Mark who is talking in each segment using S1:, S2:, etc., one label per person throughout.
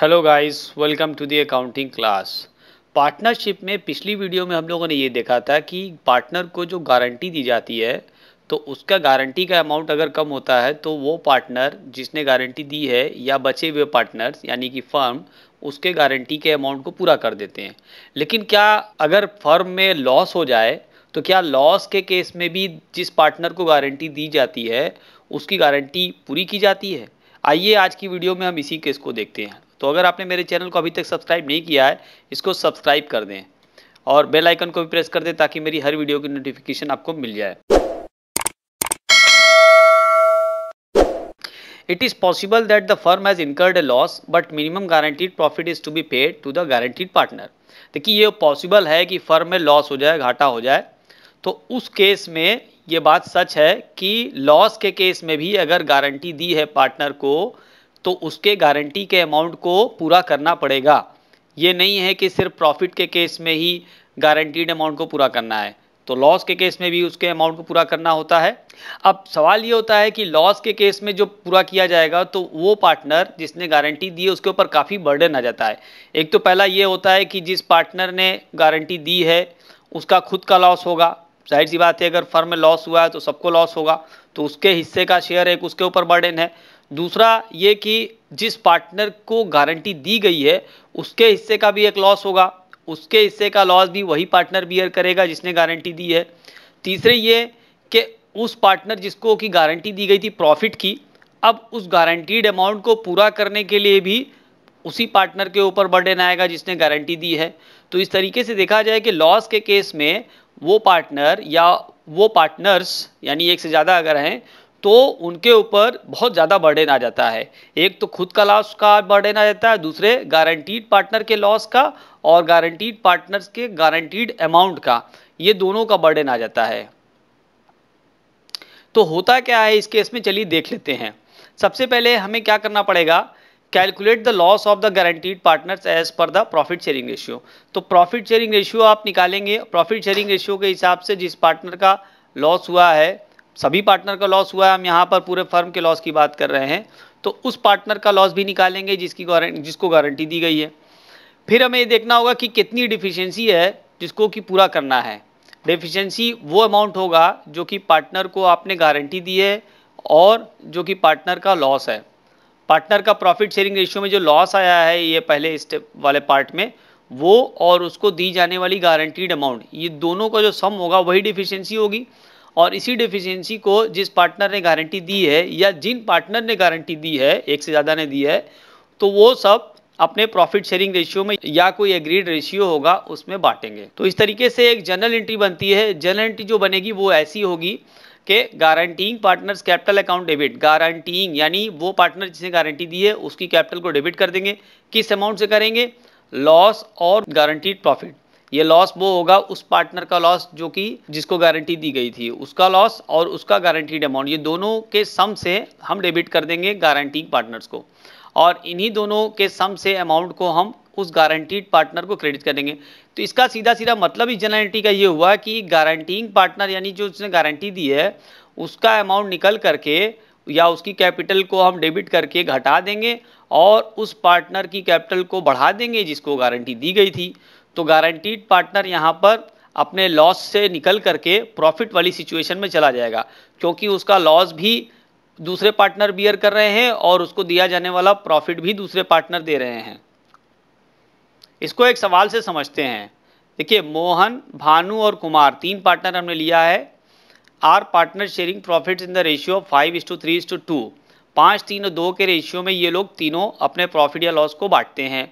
S1: hello guys welcome to the accounting class partnership में पिछली video में हम लोगों ने ये देखा था कि पार्टनर को जो गारंटी दी जाती है तो उसका गारंटी का अमाउंट अगर कम होता है तो वो पार्टनर जिसने गारंटी दी है या बचे हुए पार्टनर्स यानी कि फर्म उसके गारंटी के अमाउंट को पूरा कर देते हैं लेकिन क्या अगर फर्म में लॉस हो जाए तो क्या लॉस के केस में भी जिस पार्टनर को गारंटी दी जाती है उसकी गारंटी पूरी की जाती है आइए आज की वीडियो में हम इसी केस को देखते हैं तो अगर आपने मेरे चैनल को अभी तक सब्सक्राइब नहीं किया है इसको सब्सक्राइब कर दें और बेल आइकन को भी प्रेस कर दें ताकि मेरी हर वीडियो की नोटिफिकेशन आपको मिल जाए it is possible that the firm has incurred a loss but minimum guaranteed profit is to be paid to the guaranteed partner देखिए ये पॉसिबल है कि फर्म में लॉस हो जाए घाटा हो जाए तो उस केस में ये बात सच है कि लॉस के केस में भी अगर गारंटी दी है पार्टनर को तो उसके गारंटी के अमाउंट को पूरा करना पड़ेगा ये नहीं है कि सिर्फ प्रॉफिट के केस में ही गारंटीड अमाउंट को पूरा करना है तो लॉस के केस में भी उसके अमाउंट को पूरा करना होता है अब सवाल ये होता है कि लॉस के केस में जो पूरा किया जाएगा तो वो पार्टनर जिसने गारंटी दी है उसके ऊपर काफ़ी बर्डन आ जाता है एक तो पहला ये होता है कि जिस पार्टनर ने गारंटी दी है उसका खुद का लॉस होगा जाहिर सी बात है अगर फर्म में लॉस हुआ है तो सबको लॉस होगा तो उसके हिस्से का शेयर एक उसके ऊपर बर्डन है दूसरा ये कि जिस पार्टनर को गारंटी दी गई है उसके हिस्से का भी एक लॉस होगा उसके हिस्से का लॉस भी वही पार्टनर बियर करेगा जिसने गारंटी दी है तीसरे ये कि उस पार्टनर जिसको की गारंटी दी गई थी प्रॉफिट की अब उस गारंटीड अमाउंट को पूरा करने के लिए भी उसी पार्टनर के ऊपर बर्डन आएगा जिसने गारंटी दी है तो इस तरीके से देखा जाए कि लॉस के केस में वो पार्टनर या वो पार्टनर्स यानी एक से ज़्यादा अगर हैं तो उनके ऊपर बहुत ज़्यादा बर्डन आ जाता है एक तो खुद का लॉस का बर्डन आ जाता है दूसरे गारंटीड पार्टनर के लॉस का और गारंटीड पार्टनर्स के गारंटीड अमाउंट का ये दोनों का बर्डन आ जाता है तो होता क्या है इस केस में चलिए देख लेते हैं सबसे पहले हमें क्या करना पड़ेगा calculate the loss of the guaranteed partners as per the profit sharing ratio तो प्रॉफिट शेयरिंग रेशियो आप निकालेंगे प्रॉफिट शेयरिंग रेशियो के हिसाब से जिस पार्टनर का लॉस हुआ है सभी पार्टनर का लॉस हुआ है हम यहाँ पर पूरे फर्म के लॉस की बात कर रहे हैं तो उस पार्टनर का लॉस भी निकालेंगे जिसकी गारंटी जिसको गारंटी दी गई है फिर हमें ये देखना होगा कि कितनी डिफिशेंसी है जिसको कि पूरा करना है डिफिशेंसी वो अमाउंट होगा जो कि पार्टनर को आपने गारंटी दी है और जो कि पार्टनर का लॉस है पार्टनर का प्रॉफिट शेयरिंग रेशियो में जो लॉस आया है ये पहले स्टेप वाले पार्ट में वो और उसको दी जाने वाली गारंटीड अमाउंट ये दोनों का जो सम होगा वही डिफिशेंसी होगी और इसी डिफिशियंसी को जिस पार्टनर ने गारंटी दी है या जिन पार्टनर ने गारंटी दी है एक से ज़्यादा ने दी है तो वो सब अपने प्रॉफिट शेयरिंग रेशियो में या कोई एग्रीड रेशियो होगा उसमें बांटेंगे तो इस तरीके से एक जनरल एंट्री बनती है जनरल एंट्री जो बनेगी वो ऐसी होगी कि guaranteeing partners capital account debit guaranteeing यानी वो पार्टनर जिसने गारंटी दी है उसकी कैपिटल को डेबिट कर देंगे किस अमाउंट से करेंगे लॉस और गारंटीड प्रॉफिट ये लॉस वो होगा उस पार्टनर का लॉस जो कि जिसको गारंटी दी गई थी उसका लॉस और उसका गारंटीड अमाउंट ये दोनों के सम से हम डेबिट कर देंगे गारंटी पार्टनर्स को और इन्हीं दोनों के सम से अमाउंट को हम उस गारंटीड पार्टनर को क्रेडिट कर देंगे तो इसका सीधा सीधा मतलब इस जनरलिटी का ये हुआ कि गारंटिंग पार्टनर यानी जो उसने गारंटी दी है उसका अमाउंट निकल करके या उसकी कैपिटल को हम डेबिट करके घटा देंगे और उस पार्टनर की कैपिटल को बढ़ा देंगे जिसको गारंटी दी गई थी तो गारंटीड पार्टनर यहाँ पर अपने लॉस से निकल करके प्रॉफिट वाली सिचुएशन में चला जाएगा क्योंकि उसका लॉस भी दूसरे पार्टनर बियर कर रहे हैं और उसको दिया जाने वाला प्रॉफिट भी दूसरे पार्टनर दे रहे हैं इसको एक सवाल से समझते हैं देखिए मोहन भानु और कुमार तीन पार्टनर हमने लिया है are partner sharing profit in the ratio of five is to three is to two पाँच तीन और दो के रेशियो में ये लोग तीनों अपने प्रॉफिट या लॉस को बांटते हैं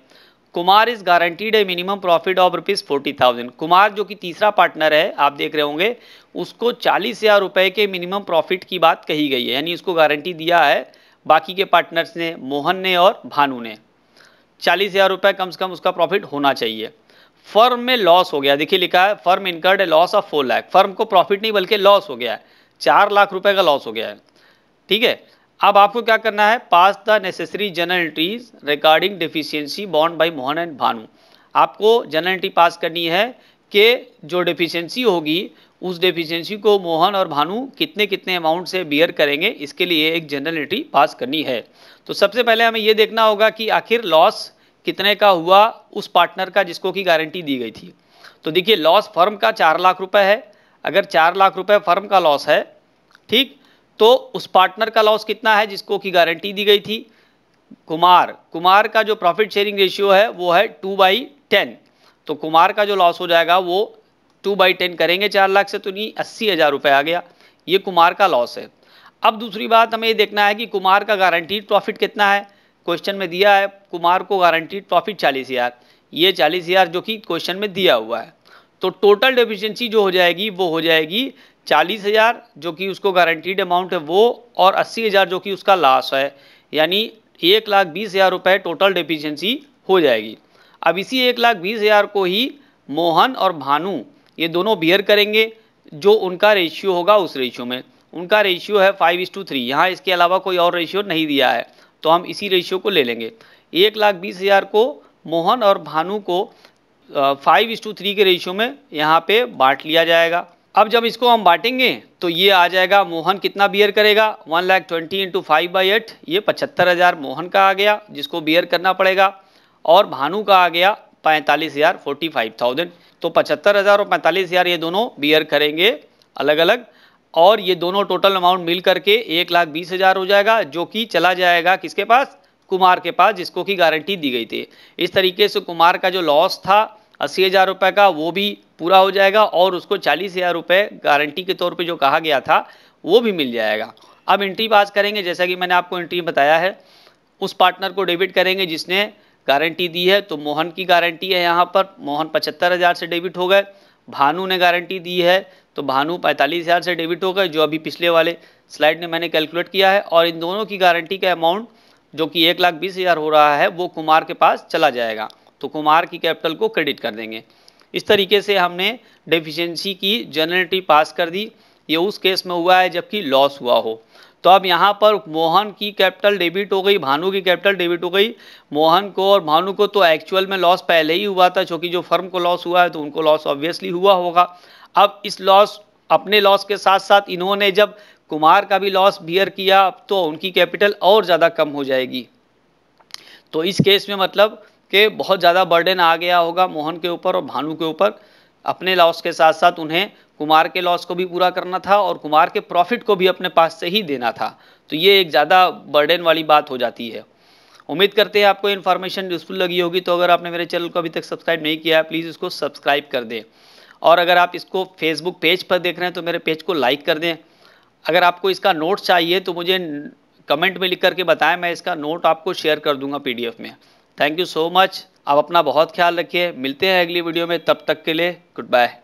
S1: Kumar is guaranteed a minimum profit of rupees forty thousand Kumar जो कि तीसरा पार्टनर है आप देख रहे होंगे उसको चालीस हज़ार रुपये के मिनिमम प्रॉफिट की बात कही गई है यानी उसको गारंटी दिया है बाकी के पार्टनर्स ने मोहन ने और भानु ने चालीस हज़ार रुपये कम से कम उसका प्रॉफिट होना चाहिए फर्म में लॉस हो गया देखिए लिखा है firm incurred a loss of four lakh firm को प्रॉफिट नहीं बल्कि लॉस हो गया है चार लाख रुपए का लॉस हो गया है ठीक है अब आपको क्या करना है pass the necessary journal entries regarding deficiency बॉन्ड बाई मोहन एंड भानु आपको जनरल एंट्री पास करनी है कि जो डिफिशियंसी होगी उस डिफिशियंसी को मोहन और भानु कितने कितने अमाउंट से बियर करेंगे इसके लिए एक जनरल एंट्री पास करनी है तो सबसे पहले हमें ये देखना होगा कि आखिर लॉस कितने का हुआ उस पार्टनर का जिसको कि गारंटी दी गई थी तो देखिए लॉस फर्म का चार लाख रुपए है अगर चार लाख रुपए फर्म का लॉस है ठीक तो उस पार्टनर का लॉस कितना है जिसको की गारंटी दी गई थी कुमार कुमार का जो प्रॉफिट शेयरिंग रेशियो है वो है टू बाई टेन तो कुमार का जो लॉस हो जाएगा वो टू बाई टेन करेंगे चार लाख से तो नहीं अस्सी हज़ार रुपये आ गया ये कुमार का लॉस है अब दूसरी बात हमें ये देखना है कि कुमार का गारंटीड प्रॉफिट कितना है क्वेश्चन में दिया है कुमार को गारंटीड प्रॉफिट चालीस हज़ार ये चालीस हज़ार जो कि क्वेश्चन में दिया हुआ है तो टोटल डेफिशिएंसी जो हो जाएगी वो हो जाएगी चालीस हज़ार जो कि उसको गारंटीड अमाउंट है वो और अस्सी हज़ार जो कि उसका लॉस है यानी एक लाख बीस हज़ार रुपये टोटल डिफिशेंसी हो जाएगी अब इसी एक लाख बीस हज़ार को ही मोहन और भानु ये दोनों बियर करेंगे जो उनका रेशियो होगा उस रेशियो में उनका रेशियो है फाइव इस टू थ्री यहाँ इसके अलावा कोई और रेशियो नहीं दिया है तो हम इसी रेशियो को ले लेंगे एक लाख बीस हज़ार को मोहन और भानु को फाइव इस टू थ्री के रेशियो में यहाँ पे बांट लिया जाएगा अब जब इसको हम बांटेंगे तो ये आ जाएगा मोहन कितना बियर करेगा one lakh twenty into five by eight ये पचहत्तर हज़ार मोहन का आ गया जिसको बियर करना पड़ेगा और भानु का आ गया पैंतालीस हज़ार फोर्टी फाइव थाउजेंड तो पचहत्तर हज़ार और पैंतालीस हज़ार ये दोनों बियर करेंगे अलग अलग और ये दोनों टोटल अमाउंट मिल करके एक लाख बीस हज़ार हो जाएगा जो कि चला जाएगा किसके पास कुमार के पास जिसको कि गारंटी दी गई थी इस तरीके से कुमार का जो लॉस था अस्सी हज़ार रुपये का वो भी पूरा हो जाएगा और उसको चालीस हज़ार रुपये गारंटी के तौर पे जो कहा गया था वो भी मिल जाएगा अब एंट्री पास करेंगे जैसा कि मैंने आपको एंट्री बताया है उस पार्टनर को डेबिट करेंगे जिसने गारंटी दी है तो मोहन की गारंटी है यहाँ पर मोहन पचहत्तर हज़ार से डेबिट हो गए भानु ने गारंटी दी है तो भानु पैंतालीस हज़ार से डेबिट हो गए जो अभी पिछले वाले स्लाइड में मैंने कैलकुलेट किया है और इन दोनों की गारंटी का अमाउंट जो कि एक लाख बीस हज़ार हो रहा है वो कुमार के पास चला जाएगा तो कुमार की कैपिटल को क्रेडिट कर देंगे इस तरीके से हमने डेफिशिएंसी की जनरलिटी पास कर दी ये उस केस में हुआ है जबकि लॉस हुआ हो तो अब यहाँ पर मोहन की कैपिटल डेबिट हो गई भानु की कैपिटल डेबिट हो गई मोहन को और भानु को तो एक्चुअल में लॉस पहले ही हुआ था चूँकि जो फर्म को लॉस हुआ है तो उनको लॉस ऑब्वियसली हुआ होगा अब इस लॉस अपने लॉस के साथ साथ इन्होंने जब कुमार का भी लॉस बियर किया तो उनकी कैपिटल और ज़्यादा कम हो जाएगी तो इस केस में मतलब के बहुत ज़्यादा बर्डन आ गया होगा मोहन के ऊपर और भानु के ऊपर अपने लॉस के साथ साथ उन्हें कुमार के लॉस को भी पूरा करना था और कुमार के प्रॉफिट को भी अपने पास से ही देना था तो ये एक ज़्यादा बर्डन वाली बात हो जाती है उम्मीद करते हैं आपको इन्फॉर्मेशन यूज़फुल लगी होगी तो अगर आपने मेरे चैनल को अभी तक सब्सक्राइब नहीं किया है प्लीज़ इसको सब्सक्राइब कर दें और अगर आप इसको फेसबुक पेज पर देख रहे हैं तो मेरे पेज को लाइक कर दें अगर आपको इसका नोट चाहिए तो मुझे कमेंट में लिख करके बताएं मैं इसका नोट आपको शेयर कर दूंगा पीडीएफ में थैंक यू सो मच आप अपना बहुत ख्याल रखिए मिलते हैं अगली वीडियो में तब तक के लिए गुड बाय